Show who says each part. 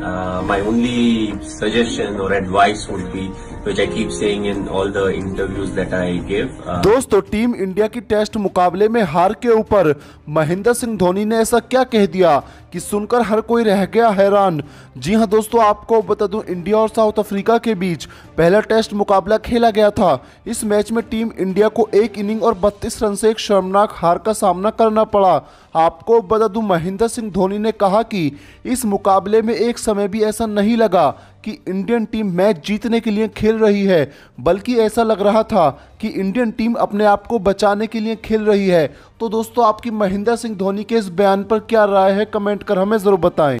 Speaker 1: Uh, my only suggestion or advice would be which I keep saying in all the interviews that I give uh, दोस्तों
Speaker 2: team India की test मुकाबले में हार के ऊपर महेंद्र सिंह धोनी ने ऐसा क्या कह दिया कि सुनकर हर कोई रह गया हैरान जी हाँ दोस्तों आपको बता दूं इंडिया और साउथ अफ्रीका के बीच पहला टेस्ट मुकाबला खेला गया था इस मैच में टीम इंडिया को एक इनिंग और 32 रन से एक शर्मनाक हार का सामना करना पड़ा आपको बता दूं महेंद्र सिंह धोनी ने कहा कि इस मुकाबले में एक समय भी ऐसा नहीं लगा कि इंडियन टीम मैच जीतने के लिए खेल रही है बल्कि ऐसा लग रहा था कि इंडियन टीम अपने आप को बचाने के लिए खेल रही है तो दोस्तों आपकी महेंद्र सिंह धोनी के इस बयान पर क्या राय है कमेंट कर हमें ज़रूर बताएं